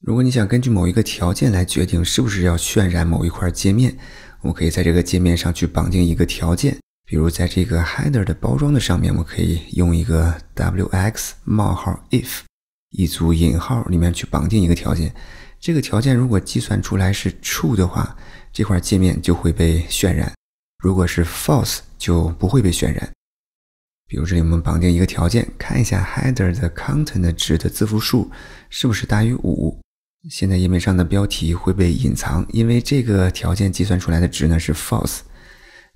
如果你想根据某一个条件来决定是不是要渲染某一块界面，我们可以在这个界面上去绑定一个条件。比如在这个 header 的包装的上面，我们可以用一个 wx 冒号 if 一组引号里面去绑定一个条件。这个条件如果计算出来是 true 的话，这块界面就会被渲染；如果是 false 就不会被渲染。比如这里我们绑定一个条件，看一下 header 的 content 值的字符数是不是大于五。现在页面上的标题会被隐藏，因为这个条件计算出来的值呢是 false。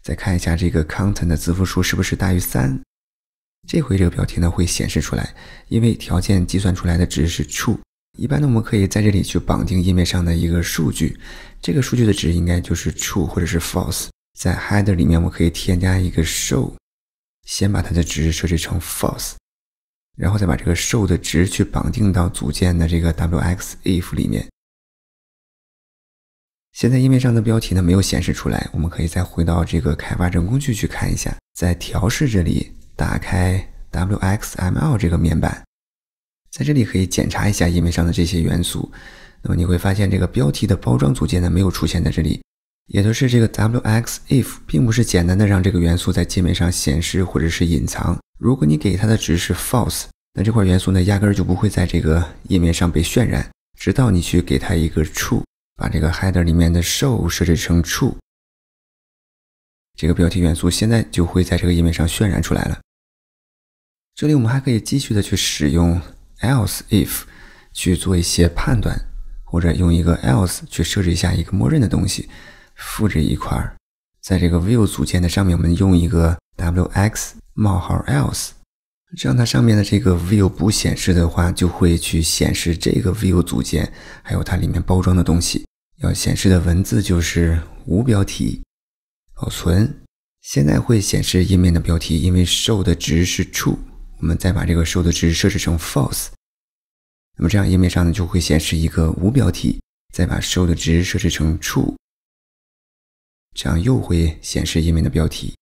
再看一下这个 content 的字符数是不是大于三，这回这个标题呢会显示出来，因为条件计算出来的值是 true。一般呢，我们可以在这里去绑定页面上的一个数据，这个数据的值应该就是 true 或者是 false。在 header 里面，我们可以添加一个 show，先把它的值设置成 false。然后再把这个 show 的值去绑定到组件的这个 wx if 里面。现在页面上的标题呢没有显示出来，我们可以再回到这个开发者工具去看一下，在调试这里打开 wxml 这个面板，在这里可以检查一下页面上的这些元素。那么你会发现，这个标题的包装组件呢没有出现在这里，也就是这个 wx if 并不是简单的让这个元素在界面上显示或者是隐藏。如果你给它的值是 false，那这块元素呢压根儿就不会在这个页面上被渲染。直到你去给它一个 true，把这个 header 里面的 show 设置成 true，这个标题元素现在就会在这个页面上渲染出来了。这里我们还可以继续的去使用 else if 去做一些判断，或者用一个 else 去设置一下一个默认的东西。复制一块，在这个 view 组件的上面，我们用一个 wx。冒号 else，这样它上面的这个 view 不显示的话，就会去显示这个 view 组件，还有它里面包装的东西。要显示的文字就是无标题。保存。现在会显示页面的标题，因为 show 的值是 true。我们再把这个 show 的值设置成 false，那么这样页面上呢就会显示一个无标题。再把 show 的值设置成 true，这样又会显示页面的标题。